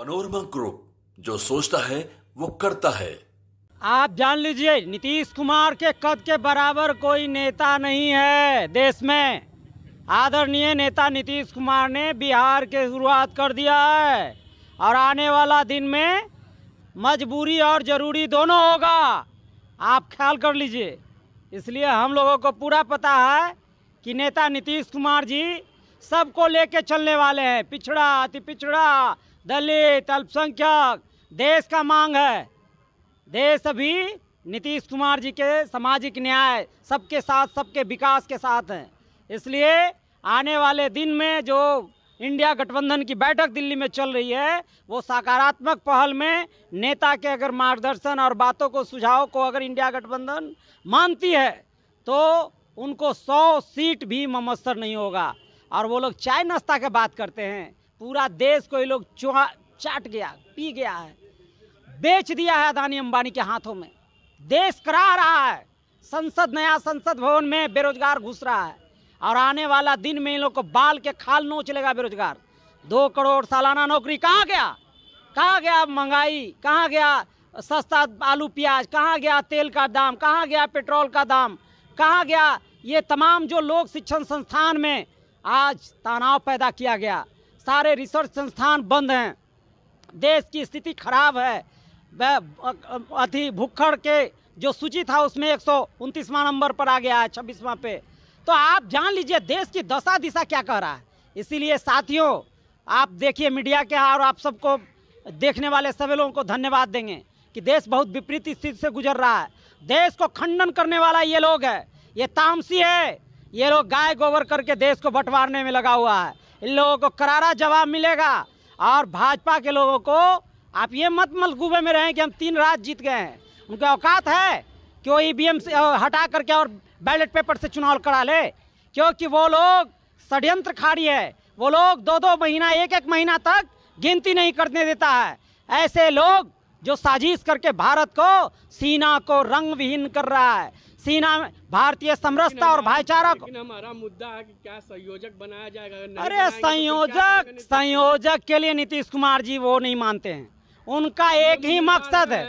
panorama group जो सोचता है वो करता है आप जान लीजिए नीतीश कुमार के कद के बराबर कोई नेता नहीं है देश में आदरणीय नेता नीतीश कुमार ने बिहार के शुरुआत कर दिया है और आने वाला दिन में मजबूरी और ज़रूरी दोनों होगा आप ख्याल कर लीजिए इसलिए हम लोगों को पूरा पता है कि नेता नीतीश कुमार जी सबको लेके चलने वाले हैं पिछड़ा अति पिछड़ा दलित अल्पसंख्यक देश का मांग है देश अभी नीतीश कुमार जी के सामाजिक न्याय सबके साथ सबके विकास के साथ हैं इसलिए आने वाले दिन में जो इंडिया गठबंधन की बैठक दिल्ली में चल रही है वो सकारात्मक पहल में नेता के अगर मार्गदर्शन और बातों को सुझाव को अगर इंडिया गठबंधन मानती है तो उनको सौ सीट भी ममस्तर नहीं होगा और वो लोग चाय नाश्ता के बात करते हैं पूरा देश को ये लोग चुहा चाट गया पी गया है बेच दिया है अदानी अंबानी के हाथों में देश करा रहा है संसद नया संसद भवन में बेरोजगार घुस रहा है और आने वाला दिन में इन लोग को बाल के खाल नोच लेगा बेरोजगार दो करोड़ सालाना नौकरी कहाँ गया कहाँ गया महंगाई कहाँ गया सस्ता आलू प्याज कहाँ गया तेल का दाम कहाँ गया पेट्रोल का दाम कहाँ गया ये तमाम जो लोग शिक्षण संस्थान में आज तनाव पैदा किया गया सारे रिसर्च संस्थान बंद हैं देश की स्थिति खराब है अति भूखड़ के जो सूची था उसमें एक नंबर पर आ गया है छब्बीसवा पे तो आप जान लीजिए देश की दशा दिशा क्या कह रहा है इसीलिए साथियों आप देखिए मीडिया के और आप सबको देखने वाले सभी लोगों को धन्यवाद देंगे कि देश बहुत विपरीत स्थिति से गुजर रहा है देश को खंडन करने वाला ये लोग है ये तामसी है ये लोग गाय गोबर करके देश को बंटवारने में लगा हुआ है इन लोगों को करारा जवाब मिलेगा और भाजपा के लोगों को आप ये मत मलकूबे में रहें कि हम तीन राज्य जीत गए हैं उनका औकात है कि वो ई से हटा करके और बैलेट पेपर से चुनाव करा ले क्योंकि वो लोग षड्यंत्र खाड़ी है वो लोग दो दो महीना एक एक महीना तक गिनती नहीं करने देता है ऐसे लोग जो साजिश करके भारत को सीना को रंग विहीन कर रहा है सीना भारतीय समरसता और भाईचारा को हमारा मुद्दा है कि क्या संयोजक बनाया जाएगा अरे तो संयोजक तो संयोजक के लिए नीतीश कुमार जी वो नहीं मानते हैं उनका एक ही मकसद है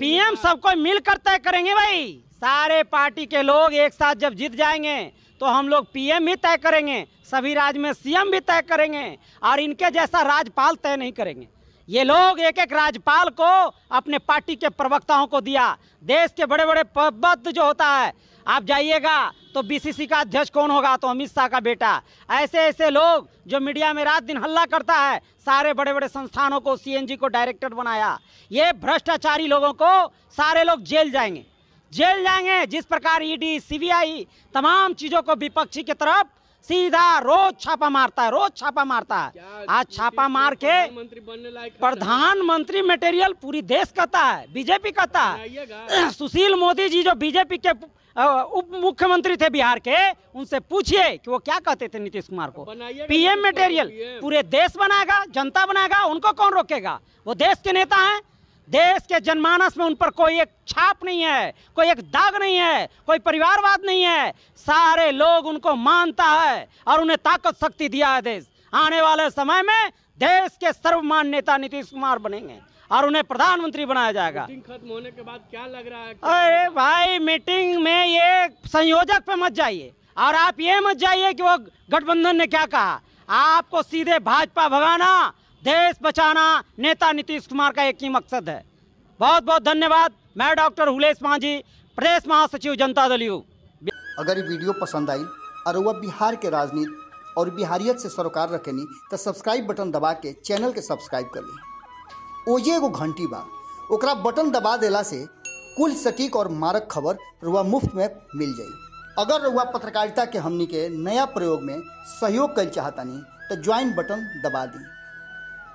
पीएम सबको मिलकर तय करेंगे भाई सारे पार्टी के लोग एक साथ जब जीत जाएंगे तो हम लोग पीएम भी तय करेंगे सभी राज्य में सीएम भी तय करेंगे और इनके जैसा राज्यपाल तय नहीं करेंगे ये लोग एक एक राज्यपाल को अपने पार्टी के प्रवक्ताओं को दिया देश के बड़े बड़े पद जो होता है आप जाइएगा तो बीसीसी का अध्यक्ष कौन होगा तो अमित शाह का बेटा ऐसे ऐसे लोग जो मीडिया में रात दिन हल्ला करता है सारे बड़े बड़े संस्थानों को सीएनजी को डायरेक्टर बनाया ये भ्रष्टाचारी लोगों को सारे लोग जेल जाएंगे जेल जाएंगे जिस प्रकार ईडी e सीबीआई तमाम चीज़ों को विपक्षी की तरफ सीधा रोज छापा मारता है रोज छापा मारता है आज छापा मार के प्रधानमंत्री मटेरियल पूरी देश कहता है बीजेपी कहता है सुशील मोदी जी जो बीजेपी के उप मुख्यमंत्री थे बिहार के उनसे पूछिए कि वो क्या कहते थे नीतीश कुमार को पीएम मटेरियल पूरे देश बनाएगा जनता बनाएगा उनको कौन रोकेगा वो देश के नेता हैं देश के जनमानस में उन पर कोई एक छाप नहीं है कोई एक दाग नहीं है कोई परिवारवाद नहीं है सारे लोग उनको मानता है और उन्हें ताकत शक्ति दिया है देश आने वाले समय में देश के सर्वमान नेता नीतीश कुमार बनेंगे और उन्हें प्रधानमंत्री बनाया जाएगा मीटिंग खत्म होने के बाद क्या लग रहा है अरे भाई मीटिंग में ये संयोजक पे मत जाइए और आप ये मत जाइए कि वो गठबंधन ने क्या कहा आपको सीधे भाजपा भगाना देश बचाना नेता नीतीश कुमार का एक ही मकसद है बहुत बहुत धन्यवाद मैं डॉक्टर हुलेश मांझी प्रदेश महासचिव जनता दल यू अगर ये वीडियो पसंद आई और वह बिहार के राजनीति और बिहारियत से सरोकार रखनी तो सब्सक्राइब बटन दबा के चैनल के सब्सक्राइब कर ली ओजे एगो घंटी बा ओकरा बटन दबा देला से कुल सटीक और मारक खबर रुआ मुफ्त में मिल जाए अगर रुआ पत्रकारिता के हमनी के नया प्रयोग में सहयोग कर चाहतानी तो ज्वाइन बटन दबा दी